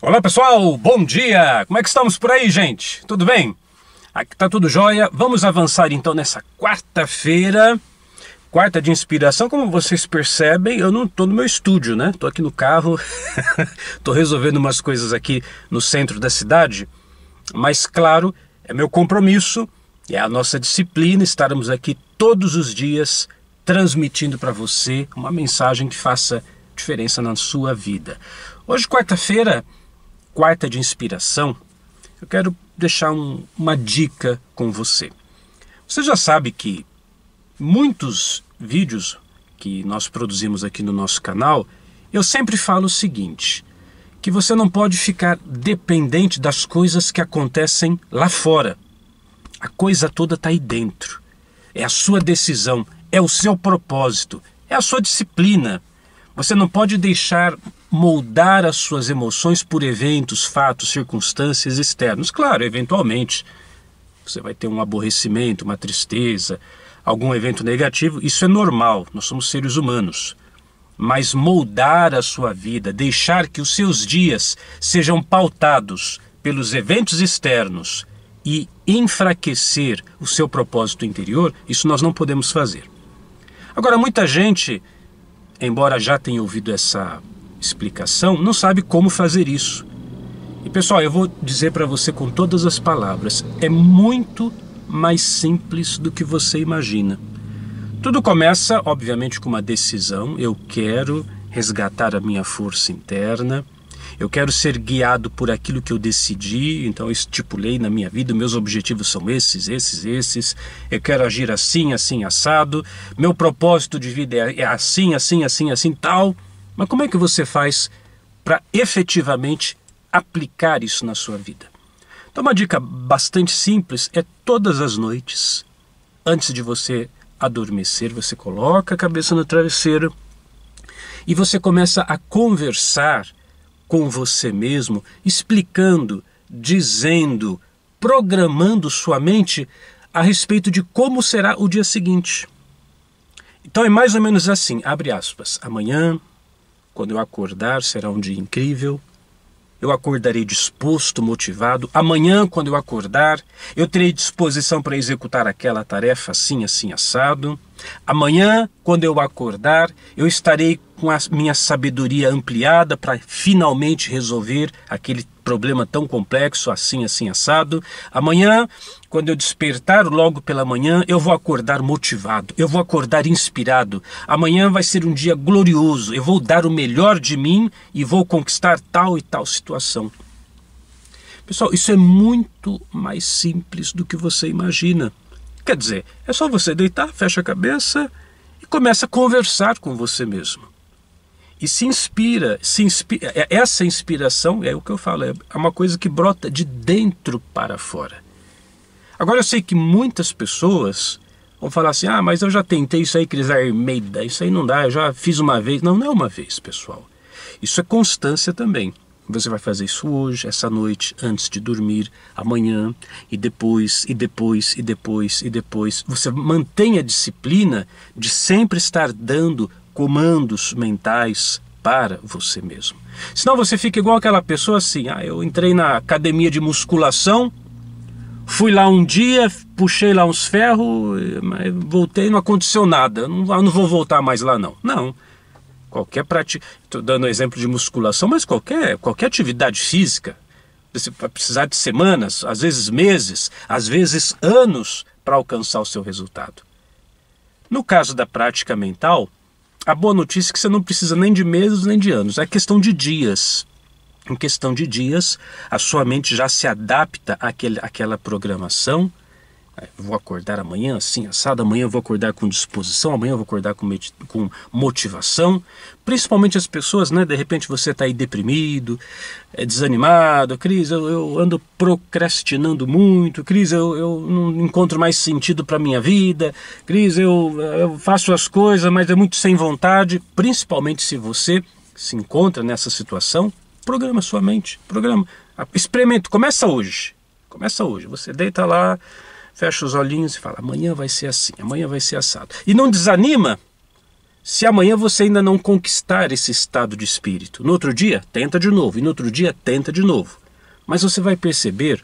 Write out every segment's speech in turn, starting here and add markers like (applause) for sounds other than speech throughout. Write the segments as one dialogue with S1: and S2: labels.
S1: Olá pessoal, bom dia! Como é que estamos por aí, gente? Tudo bem? Aqui tá tudo jóia. Vamos avançar então nessa quarta-feira, quarta de inspiração. Como vocês percebem, eu não tô no meu estúdio, né? Tô aqui no carro, (laughs) tô resolvendo umas coisas aqui no centro da cidade, mas claro, é meu compromisso, é a nossa disciplina estarmos aqui todos os dias transmitindo para você uma mensagem que faça diferença na sua vida. Hoje, quarta-feira, quarta de inspiração, eu quero deixar um, uma dica com você. Você já sabe que muitos vídeos que nós produzimos aqui no nosso canal, eu sempre falo o seguinte: que você não pode ficar dependente das coisas que acontecem lá fora. A coisa toda está aí dentro. É a sua decisão, é o seu propósito, é a sua disciplina, você não pode deixar moldar as suas emoções por eventos, fatos, circunstâncias externos. Claro, eventualmente você vai ter um aborrecimento, uma tristeza, algum evento negativo. Isso é normal, nós somos seres humanos. Mas moldar a sua vida, deixar que os seus dias sejam pautados pelos eventos externos e enfraquecer o seu propósito interior, isso nós não podemos fazer. Agora, muita gente embora já tenha ouvido essa explicação, não sabe como fazer isso. E pessoal, eu vou dizer para você com todas as palavras, é muito mais simples do que você imagina. Tudo começa, obviamente, com uma decisão. Eu quero resgatar a minha força interna, eu quero ser guiado por aquilo que eu decidi, então eu estipulei na minha vida, meus objetivos são esses, esses, esses. Eu quero agir assim, assim, assado. Meu propósito de vida é, é assim, assim, assim, assim, tal. Mas como é que você faz para efetivamente aplicar isso na sua vida? Então, uma dica bastante simples é todas as noites, antes de você adormecer, você coloca a cabeça no travesseiro e você começa a conversar com você mesmo, explicando, dizendo, programando sua mente a respeito de como será o dia seguinte. Então é mais ou menos assim, abre aspas. Amanhã, quando eu acordar, será um dia incrível. Eu acordarei disposto, motivado. Amanhã, quando eu acordar, eu terei disposição para executar aquela tarefa assim, assim, assado. Amanhã, quando eu acordar, eu estarei com a minha sabedoria ampliada para finalmente resolver aquele problema tão complexo, assim, assim, assado. Amanhã, quando eu despertar logo pela manhã, eu vou acordar motivado, eu vou acordar inspirado. Amanhã vai ser um dia glorioso, eu vou dar o melhor de mim e vou conquistar tal e tal situação. Pessoal, isso é muito mais simples do que você imagina. Quer dizer, é só você deitar, fecha a cabeça e começa a conversar com você mesmo e se inspira, se inspira, é, é, essa inspiração é o que eu falo, é, é uma coisa que brota de dentro para fora. Agora eu sei que muitas pessoas vão falar assim: "Ah, mas eu já tentei isso aí, Cris Armeida, isso aí não dá, eu já fiz uma vez". Não, não é uma vez, pessoal. Isso é constância também. Você vai fazer isso hoje, essa noite, antes de dormir, amanhã e depois e depois e depois e depois. Você mantém a disciplina de sempre estar dando comandos mentais para você mesmo. Senão você fica igual aquela pessoa assim: ah, eu entrei na academia de musculação, fui lá um dia, puxei lá uns ferros, mas voltei não aconteceu nada, não, ah, não vou voltar mais lá não. Não. Qualquer prática, estou dando exemplo de musculação, mas qualquer, qualquer atividade física, você vai precisar de semanas, às vezes meses, às vezes anos para alcançar o seu resultado. No caso da prática mental, a boa notícia é que você não precisa nem de meses nem de anos, é questão de dias. Em questão de dias, a sua mente já se adapta àquele, àquela programação é, vou acordar amanhã assim, assado. Amanhã vou acordar com disposição, amanhã vou acordar com, com motivação. Principalmente as pessoas, né? De repente você está aí deprimido, é, desanimado. Cris, eu, eu, ando procrastinando muito. Cris, eu, eu não encontro mais sentido para minha vida. Cris, eu, eu faço as coisas, mas é muito sem vontade. Principalmente se você se encontra nessa situação, programa sua mente. Programa. experimento Começa hoje. Começa hoje. Você deita lá fecha os olhinhos e fala: amanhã vai ser assim, amanhã vai ser assado. E não desanima se amanhã você ainda não conquistar esse estado de espírito. No outro dia, tenta de novo, e no outro dia, tenta de novo. Mas você vai perceber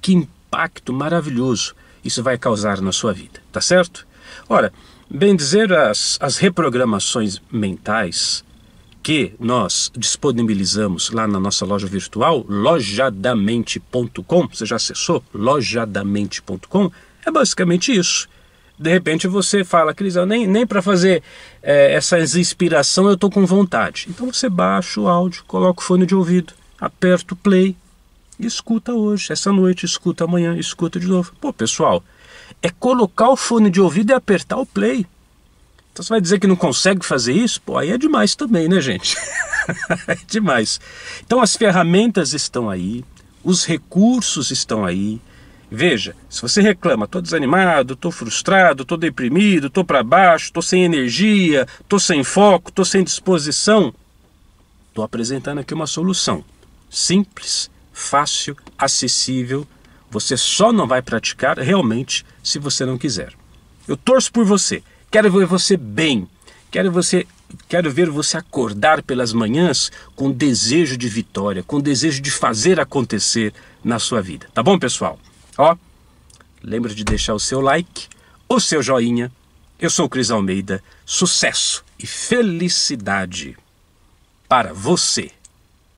S1: que impacto maravilhoso isso vai causar na sua vida, tá certo? Ora, bem dizer, as, as reprogramações mentais que nós disponibilizamos lá na nossa loja virtual, lojadamente.com, você já acessou? lojadamente.com, é basicamente isso. De repente você fala, Cris, nem, nem para fazer é, eh, essa inspiração eu estou com vontade. Então você baixa o áudio, coloca o fone de ouvido, aperta o play, escuta hoje, essa noite, escuta amanhã, escuta de novo. Pô, pessoal, é colocar o fone de ouvido e apertar o play. Então você vai dizer que não consegue fazer isso? Pô, aí é demais também, né, gente? (laughs) é demais. Então as ferramentas estão aí, os recursos estão aí. Veja, se você reclama, estou desanimado, estou frustrado, estou deprimido, estou para baixo, estou sem energia, estou sem foco, estou sem disposição, estou apresentando aqui uma solução simples, fácil, acessível. Você só não vai praticar realmente se você não quiser. Eu torço por você. Quero ver você bem. Quero você Quero ver você acordar pelas manhãs com desejo de vitória, com desejo de fazer acontecer na sua vida. Tá bom, pessoal? Ó, lembra de deixar o seu like, o seu joinha. Eu sou o Cris Almeida. Sucesso e felicidade para você.